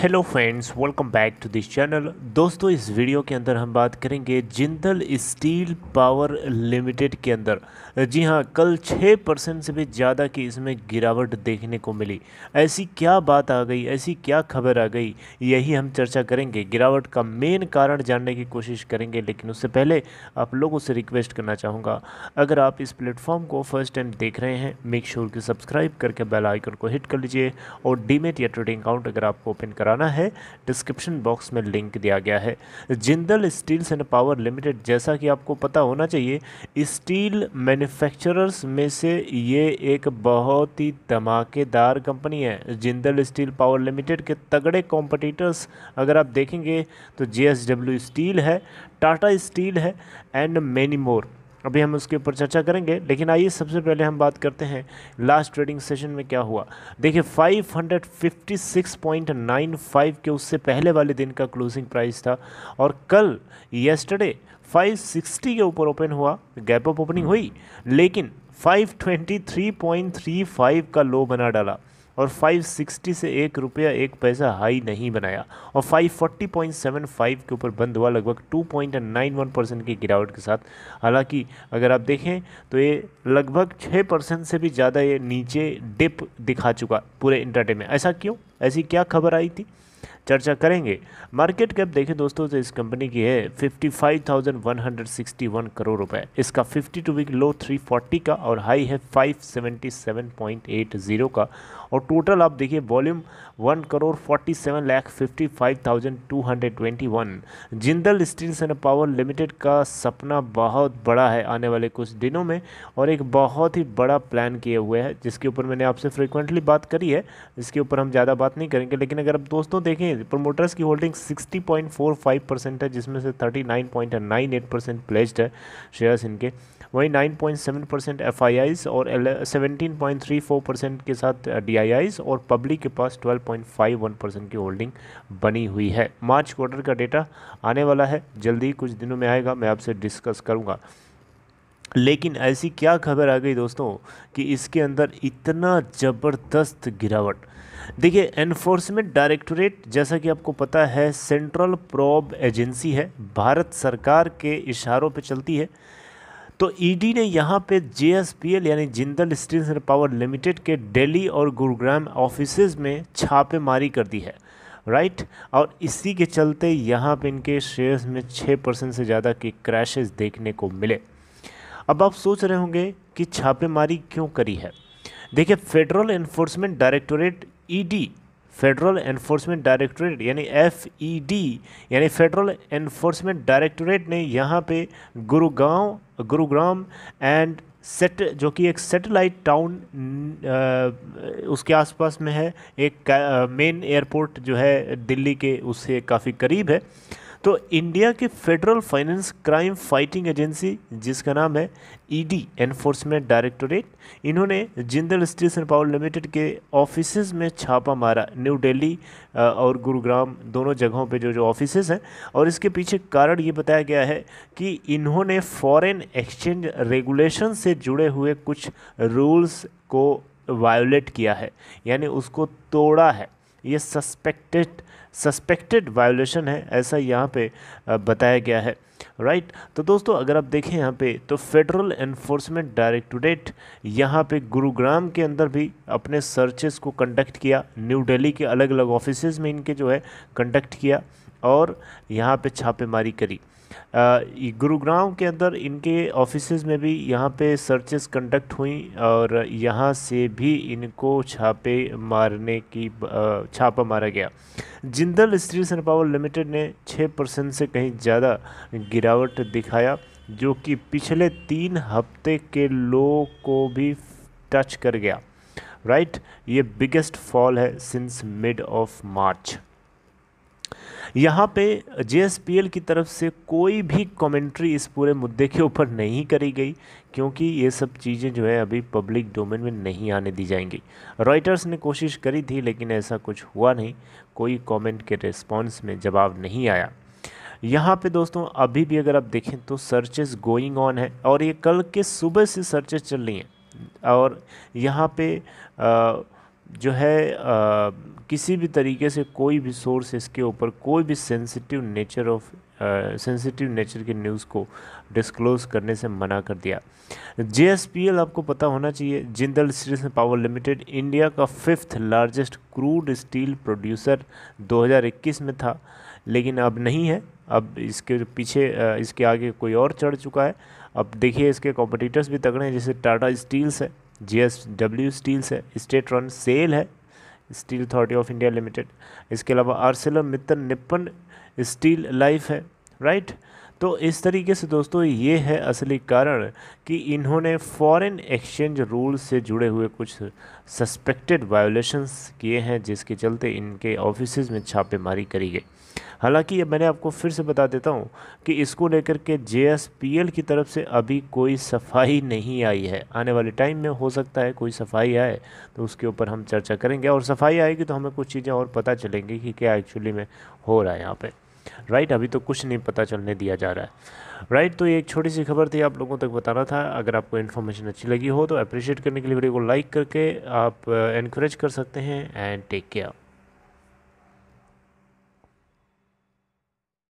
Hello friends welcome back to this channel दोस्तों इस video के अंदर हम बात करेंगे जिंदल स्टील पावर लिमिटेड के अंदर जी हाँ कल 6 परसेंट से भी ज़्यादा की इसमें गिरावट देखने को मिली ऐसी क्या बात आ गई ऐसी क्या खबर आ गई यही हम चर्चा करेंगे गिरावट का मेन कारण जानने की कोशिश करेंगे लेकिन उससे पहले आप लोगों से रिक्वेस्ट करना चाहूँगा अगर आप इस प्लेटफॉर्म को फर्स्ट टाइम देख रहे हैं मेक श्योर के कि सब्सक्राइब करके बेलाइकन को हिट कर लीजिए और डीमेट या ट्रेडिंग अकाउंट अगर आपको ओपन कराना है डिस्क्रिप्शन बॉक्स में लिंक दिया गया है Jindal steels and power limited जैसा कि आपको पता होना चाहिए स्टील मैन्युफैक्चरर्स में से ये एक बहुत ही धमाकेदार कंपनी है जिंदल स्टील पावर लिमिटेड के तगड़े कॉम्पिटिटर्स अगर आप देखेंगे तो जे स्टील है टाटा स्टील है एंड मैनी मोर अभी हम उसके ऊपर चर्चा करेंगे लेकिन आइए सबसे पहले हम बात करते हैं लास्ट ट्रेडिंग सेशन में क्या हुआ देखिए 556.95 के उससे पहले वाले दिन का क्लोजिंग प्राइस था और कल येस्टरडे 560 के ऊपर ओपन हुआ गैप अप ओपनिंग हुई लेकिन 523.35 का लो बना डाला और 560 से एक रुपया एक पैसा हाई नहीं बनाया और 540.75 के ऊपर बंद हुआ लगभग 2.91 परसेंट की गिरावट के साथ हालांकि अगर आप देखें तो ये लगभग 6 परसेंट से भी ज़्यादा ये नीचे डिप दिखा चुका पूरे इंटरटे में ऐसा क्यों ऐसी क्या खबर आई थी चर्चा करेंगे मार्केट कैप देखें दोस्तों तो इस कंपनी की है 55,161 करोड़ रुपए इसका 52 वीक लो 340 का और हाई है 577.80 का और टोटल आप देखिए volume one crore forty seven lakh fifty five thousand two hundred twenty one Jindal steels and power limited का सपना बहुत बड़ा है आने वाले कुछ दिनों में और एक बहुत ही बड़ा प्लान किए हुए है जिसके ऊपर मैंने आपसे फ्रिक्वेंटली बात करी है इसके ऊपर हम ज़्यादा बात नहीं करेंगे लेकिन अगर आप दोस्तों देखें प्रोमोटर्स की holding sixty point four five percent है जिसमें से thirty nine point nine eight percent placed है शेयर्स इनके वहीं 9.7 परसेंट एफ और 17.34 परसेंट के साथ डी और पब्लिक के पास 12.51 परसेंट की होल्डिंग बनी हुई है मार्च क्वार्टर का डेटा आने वाला है जल्दी कुछ दिनों में आएगा मैं आपसे डिस्कस करूँगा लेकिन ऐसी क्या खबर आ गई दोस्तों कि इसके अंदर इतना ज़बरदस्त गिरावट देखिए एनफोर्समेंट डायरेक्टोरेट जैसा कि आपको पता है सेंट्रल प्रॉब एजेंसी है भारत सरकार के इशारों पर चलती है तो ईडी e ने यहाँ पे जेएसपीएल यानी Jindal steel and power limited के दिल्ली और गुरुग्राम ऑफिस में छापेमारी कर दी है राइट और इसी के चलते यहाँ पे इनके शेयर्स में छः परसेंट से ज़्यादा के क्रैशेस देखने को मिले अब आप सोच रहे होंगे कि छापेमारी क्यों करी है देखिए federal enforcement directorate ED federal enforcement directorate यानी एफ ई डी यानी फेडरल एनफोर्समेंट डायरेक्टोरेट ने यहाँ पे गुरुगांव गुरुग्राम एंड सेट जो कि एक सेटेलाइट टाउन उसके आसपास में है एक मेन एयरपोर्ट जो है दिल्ली के उससे काफ़ी करीब है तो इंडिया की federal finance crime fighting agency जिसका नाम है ईडी एनफोर्समेंट डायरेक्टोरेट इन्होंने Jindal steels and power limited के ऑफिस में छापा मारा न्यू दिल्ली और गुरुग्राम दोनों जगहों पे जो जो ऑफिस हैं और इसके पीछे कारण ये बताया गया है कि इन्होंने फॉरेन एक्सचेंज रेगुलेशन से जुड़े हुए कुछ रूल्स को वायोलेट किया है यानी उसको तोड़ा है ये सस्पेक्टेड सस्पेक्टेड वायोलेशन है ऐसा यहाँ पे बताया गया है राइट right? तो दोस्तों अगर आप देखें यहाँ पे तो फेडरल एनफोर्समेंट डायरेक्टोरेट यहाँ पे गुरुग्राम के अंदर भी अपने सर्चेस को कंडक्ट किया न्यू दिल्ली के अलग अलग ऑफिस में इनके जो है कंडक्ट किया और यहाँ पे छापेमारी करी गुरुग्राम के अंदर इनके ऑफिस में भी यहाँ पे सर्चेस कंडक्ट हुई और यहाँ से भी इनको छापे मारने की छापा मारा गया Jindal steel and power limited ने 6 परसेंट से कहीं ज़्यादा गिरावट दिखाया जो कि पिछले तीन हफ्ते के लो को भी टच कर गया राइट right? ये बिगेस्ट फॉल है सिंस मिड ऑफ मार्च यहाँ पे जेएसपीएल की तरफ से कोई भी कमेंट्री इस पूरे मुद्दे के ऊपर नहीं करी गई क्योंकि ये सब चीज़ें जो है अभी पब्लिक डोमेन में नहीं आने दी जाएंगी रॉयटर्स ने कोशिश करी थी लेकिन ऐसा कुछ हुआ नहीं कोई कमेंट के रिस्पॉन्स में जवाब नहीं आया यहाँ पे दोस्तों अभी भी अगर आप देखें तो सर्चेस गोइंग ऑन है और ये कल के सुबह से सर्चेस चल रही हैं और यहाँ पे जो है आ, किसी भी तरीके से कोई भी सोर्स इसके ऊपर कोई भी sensitive nature of sensitive nature के न्यूज़ को डिस्क्लोज करने से मना कर दिया जे आपको पता होना चाहिए Jindal steel power limited India का fifth largest crude steel producer 2021 में था लेकिन अब नहीं है अब इसके पीछे इसके आगे कोई और चढ़ चुका है अब देखिए इसके कॉम्पिटिटर्स भी तगड़े हैं जैसे टाटा स्टील्स है जी एस डब्ल्यू स्टील्स है स्टेट रन सेल है steel authority of India limited इसके अलावा Arcelor Mittal Nippon steel life है राइट तो इस तरीके से दोस्तों ये है असली कारण कि इन्होंने फॉरेन एक्सचेंज रूल से जुड़े हुए कुछ सस्पेक्टेड वायोलेशंस किए हैं जिसके चलते इनके ऑफिसज़ में छापेमारी करी गई हालांकि ये मैंने आपको फिर से बता देता हूँ कि इसको लेकर के जे की तरफ से अभी कोई सफाई नहीं आई है आने वाले टाइम में हो सकता है कोई सफाई आए तो उसके ऊपर हम चर्चा करेंगे और सफाई आएगी तो हमें कुछ चीज़ें और पता चलेंगी कि क्या एक्चुअली में हो रहा है यहाँ पर राइट अभी तो कुछ नहीं पता चलने दिया जा रहा है राइट तो ये एक छोटी सी खबर थी आप लोगों तक बताना था अगर आपको इन्फॉर्मेशन अच्छी लगी हो तो अप्रिशिएट करने के लिए वीडियो को लाइक करके आप इनक्रेज uh, कर सकते हैं एंड टेक केयर